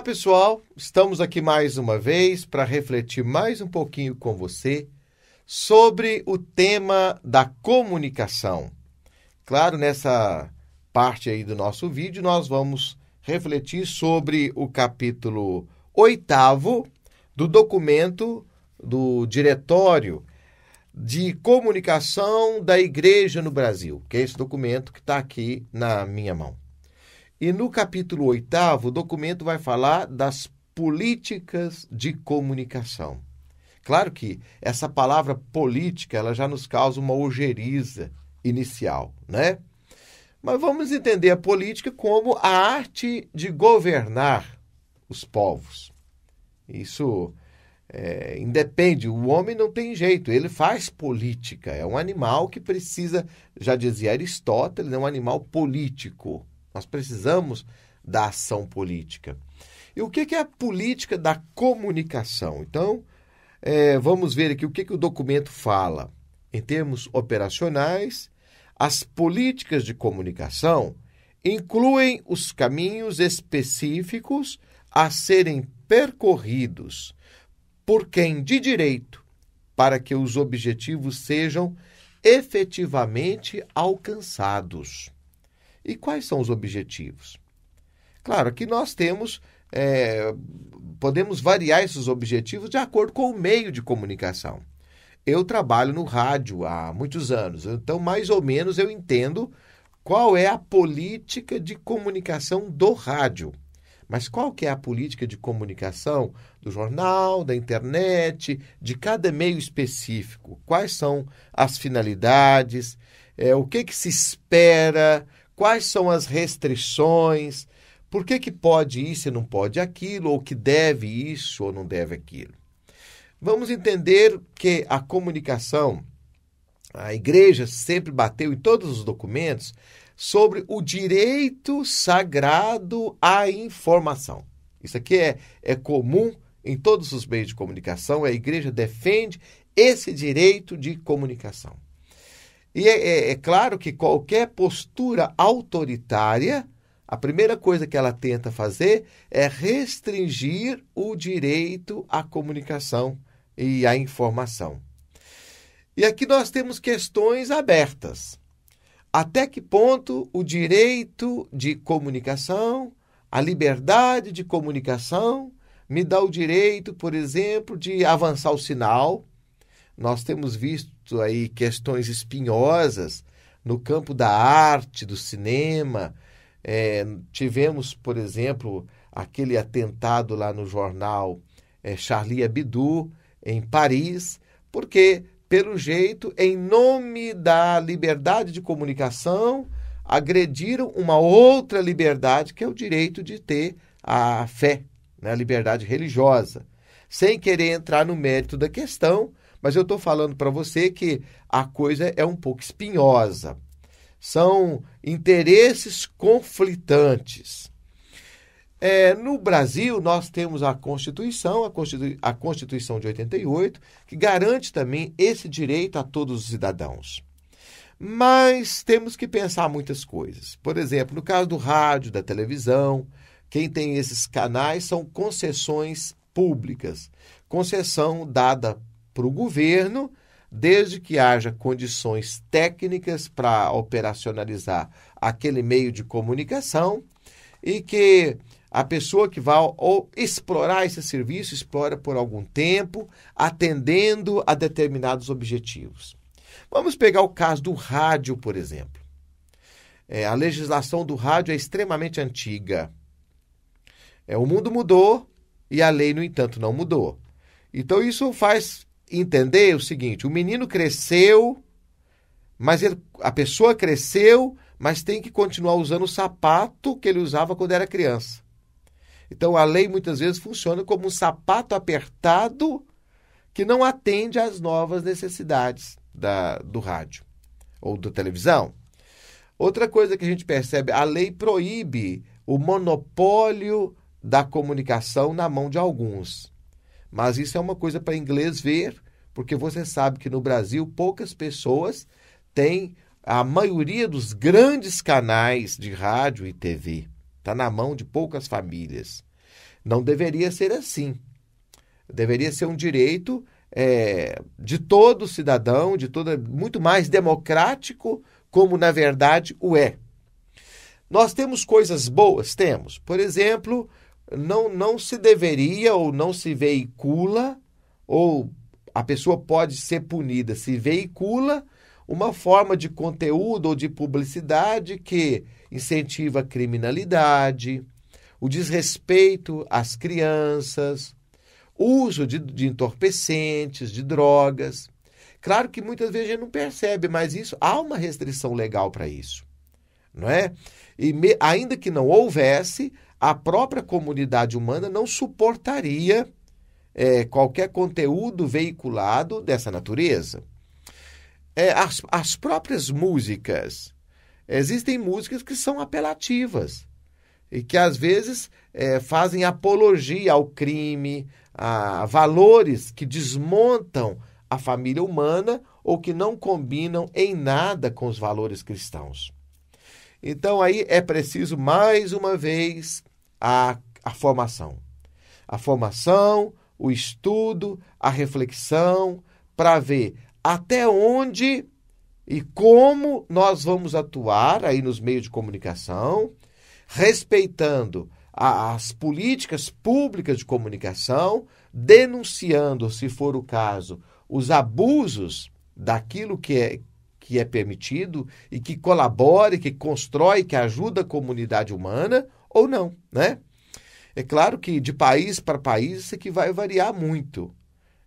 Olá, pessoal! Estamos aqui mais uma vez para refletir mais um pouquinho com você sobre o tema da comunicação. Claro, nessa parte aí do nosso vídeo, nós vamos refletir sobre o capítulo oitavo do documento do Diretório de Comunicação da Igreja no Brasil, que é esse documento que está aqui na minha mão. E no capítulo oitavo, o documento vai falar das políticas de comunicação. Claro que essa palavra política ela já nos causa uma ojeriza inicial, né? Mas vamos entender a política como a arte de governar os povos. Isso é, independe, o homem não tem jeito, ele faz política, é um animal que precisa, já dizia Aristóteles, é um animal político. Nós precisamos da ação política. E o que é a política da comunicação? Então, é, vamos ver aqui o que, que o documento fala. Em termos operacionais, as políticas de comunicação incluem os caminhos específicos a serem percorridos por quem de direito para que os objetivos sejam efetivamente alcançados. E quais são os objetivos? Claro que nós temos, é, podemos variar esses objetivos de acordo com o meio de comunicação. Eu trabalho no rádio há muitos anos, então mais ou menos eu entendo qual é a política de comunicação do rádio. Mas qual que é a política de comunicação do jornal, da internet, de cada meio específico? Quais são as finalidades? É, o que, que se espera? quais são as restrições, por que, que pode isso e não pode aquilo, ou que deve isso ou não deve aquilo. Vamos entender que a comunicação, a igreja sempre bateu em todos os documentos sobre o direito sagrado à informação. Isso aqui é, é comum em todos os meios de comunicação, a igreja defende esse direito de comunicação. E é, é, é claro que qualquer postura autoritária, a primeira coisa que ela tenta fazer é restringir o direito à comunicação e à informação. E aqui nós temos questões abertas. Até que ponto o direito de comunicação, a liberdade de comunicação, me dá o direito, por exemplo, de avançar o sinal? Nós temos visto visto aí questões espinhosas no campo da arte, do cinema. É, tivemos, por exemplo, aquele atentado lá no jornal é, Charlie Hebdo, em Paris, porque, pelo jeito, em nome da liberdade de comunicação, agrediram uma outra liberdade, que é o direito de ter a fé, né, a liberdade religiosa. Sem querer entrar no mérito da questão, mas eu estou falando para você que a coisa é um pouco espinhosa. São interesses conflitantes. É, no Brasil, nós temos a Constituição, a, Constitui a Constituição de 88, que garante também esse direito a todos os cidadãos. Mas temos que pensar muitas coisas. Por exemplo, no caso do rádio, da televisão, quem tem esses canais são concessões públicas, concessão dada para o governo, desde que haja condições técnicas para operacionalizar aquele meio de comunicação e que a pessoa que vai explorar esse serviço explora por algum tempo, atendendo a determinados objetivos. Vamos pegar o caso do rádio, por exemplo. É, a legislação do rádio é extremamente antiga. É, o mundo mudou e a lei, no entanto, não mudou. Então, isso faz entender o seguinte: o menino cresceu, mas ele, a pessoa cresceu, mas tem que continuar usando o sapato que ele usava quando era criança. Então a lei muitas vezes funciona como um sapato apertado que não atende às novas necessidades da, do rádio ou da televisão. Outra coisa que a gente percebe, a lei proíbe o monopólio da comunicação na mão de alguns. Mas isso é uma coisa para inglês ver, porque você sabe que no Brasil poucas pessoas têm a maioria dos grandes canais de rádio e TV. Está na mão de poucas famílias. Não deveria ser assim. Deveria ser um direito é, de todo cidadão, de toda muito mais democrático, como na verdade o é. Nós temos coisas boas, temos. Por exemplo, não, não se deveria ou não se veicula, ou a pessoa pode ser punida, se veicula uma forma de conteúdo ou de publicidade que incentiva a criminalidade, o desrespeito às crianças, uso de, de entorpecentes, de drogas. Claro que muitas vezes a gente não percebe, mas isso há uma restrição legal para isso, não é? E me, ainda que não houvesse, a própria comunidade humana não suportaria é, qualquer conteúdo veiculado dessa natureza. É, as, as próprias músicas. Existem músicas que são apelativas e que às vezes é, fazem apologia ao crime, a valores que desmontam a família humana ou que não combinam em nada com os valores cristãos. Então aí é preciso mais uma vez a, a formação. A formação, o estudo, a reflexão, para ver até onde e como nós vamos atuar aí nos meios de comunicação, respeitando a, as políticas públicas de comunicação, denunciando, se for o caso, os abusos daquilo que é, que é permitido e que colabore, que constrói, que ajuda a comunidade humana ou não, né? É claro que de país para país isso é aqui vai variar muito.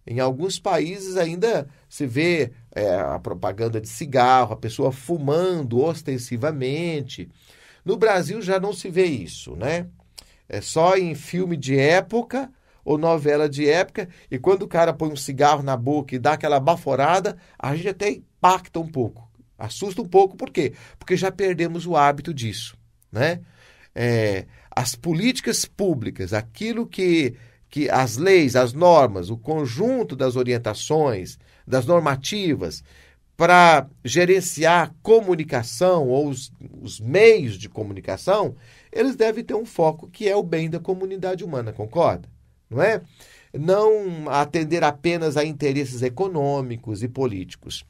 Em alguns países ainda se vê é, a propaganda de cigarro, a pessoa fumando ostensivamente. No Brasil já não se vê isso, né? É só em filme de época ou novela de época, e quando o cara põe um cigarro na boca e dá aquela baforada, a gente até impacta um pouco, assusta um pouco, por quê? Porque já perdemos o hábito disso, né? é, as políticas públicas, aquilo que, que as leis, as normas, o conjunto das orientações, das normativas, para gerenciar comunicação ou os, os meios de comunicação, eles devem ter um foco que é o bem da comunidade humana, concorda? Não é? Não atender apenas a interesses econômicos e políticos.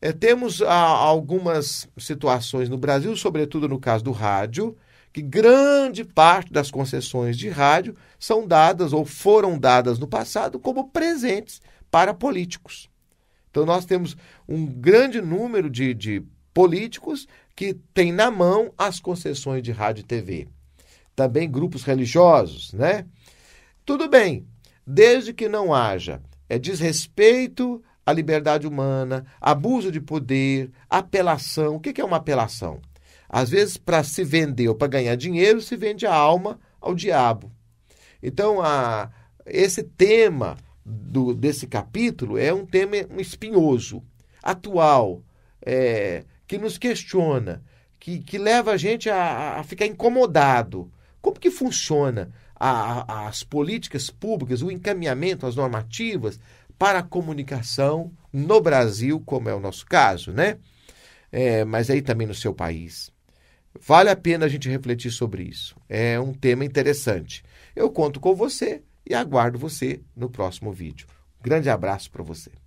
É, temos a, algumas situações no Brasil, sobretudo no caso do rádio, que grande parte das concessões de rádio são dadas ou foram dadas no passado como presentes para políticos. Então, nós temos um grande número de, de políticos que têm na mão as concessões de rádio e TV. Também grupos religiosos, né? Tudo bem, desde que não haja é, desrespeito à liberdade humana, abuso de poder, apelação. O que é uma apelação? Às vezes, para se vender ou para ganhar dinheiro, se vende a alma ao diabo. Então, a, esse tema do, desse capítulo é um tema espinhoso, atual, é, que nos questiona, que, que leva a gente a, a ficar incomodado. Como que funciona a, a, as políticas públicas, o encaminhamento, as normativas para a comunicação no Brasil, como é o nosso caso, né? É, mas aí também no seu país. Vale a pena a gente refletir sobre isso. É um tema interessante. Eu conto com você e aguardo você no próximo vídeo. Grande abraço para você.